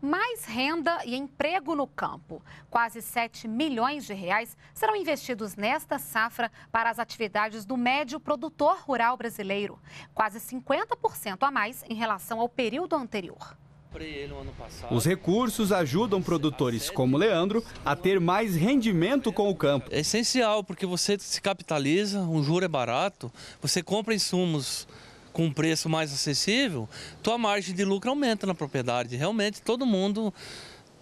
mais renda e emprego no campo. Quase 7 milhões de reais serão investidos nesta safra para as atividades do médio produtor rural brasileiro, quase 50% a mais em relação ao período anterior. Os recursos ajudam produtores como Leandro a ter mais rendimento com o campo. É essencial porque você se capitaliza, um juro é barato, você compra insumos com um preço mais acessível, tua margem de lucro aumenta na propriedade. Realmente, todo mundo,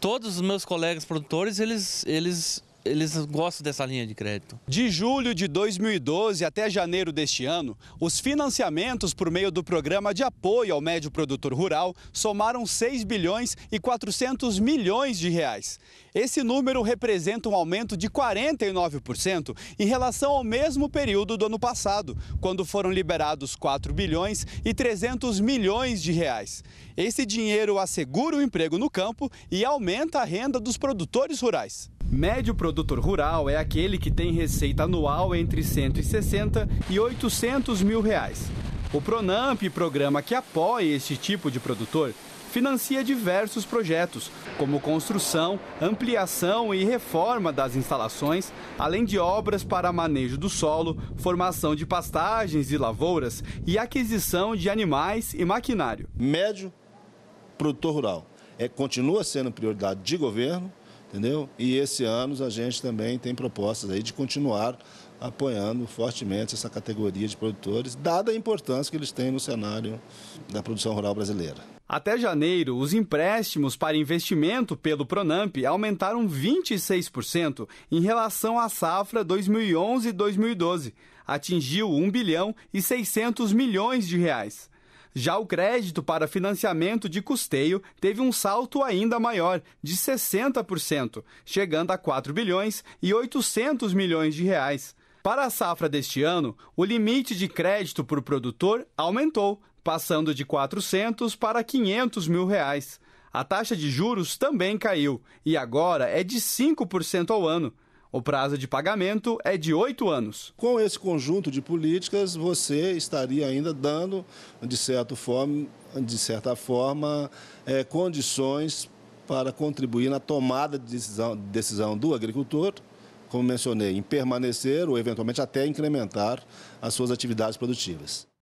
todos os meus colegas produtores, eles, eles eles gostam dessa linha de crédito. De julho de 2012 até janeiro deste ano, os financiamentos por meio do programa de apoio ao médio produtor rural somaram 6 bilhões e 400 milhões de reais. Esse número representa um aumento de 49% em relação ao mesmo período do ano passado, quando foram liberados 4 bilhões e 300 milhões de reais. Esse dinheiro assegura o emprego no campo e aumenta a renda dos produtores rurais. Médio produtor rural é aquele que tem receita anual entre 160 e 800 mil reais. O Pronamp, programa que apoia este tipo de produtor, financia diversos projetos, como construção, ampliação e reforma das instalações, além de obras para manejo do solo, formação de pastagens e lavouras e aquisição de animais e maquinário. Médio produtor rural é, continua sendo prioridade de governo entendeu? E esse ano a gente também tem propostas aí de continuar apoiando fortemente essa categoria de produtores, dada a importância que eles têm no cenário da produção rural brasileira. Até janeiro, os empréstimos para investimento pelo Pronamp aumentaram 26% em relação à safra 2011-2012. Atingiu 1 bilhão e 600 milhões de reais. Já o crédito para financiamento de custeio teve um salto ainda maior, de 60%, chegando a 4 bilhões e 800 milhões de reais. Para a safra deste ano, o limite de crédito por produtor aumentou, passando de 400 para 500 mil reais. A taxa de juros também caiu e agora é de 5% ao ano. O prazo de pagamento é de oito anos. Com esse conjunto de políticas, você estaria ainda dando, de, certo forma, de certa forma, é, condições para contribuir na tomada de decisão, decisão do agricultor, como mencionei, em permanecer ou eventualmente até incrementar as suas atividades produtivas.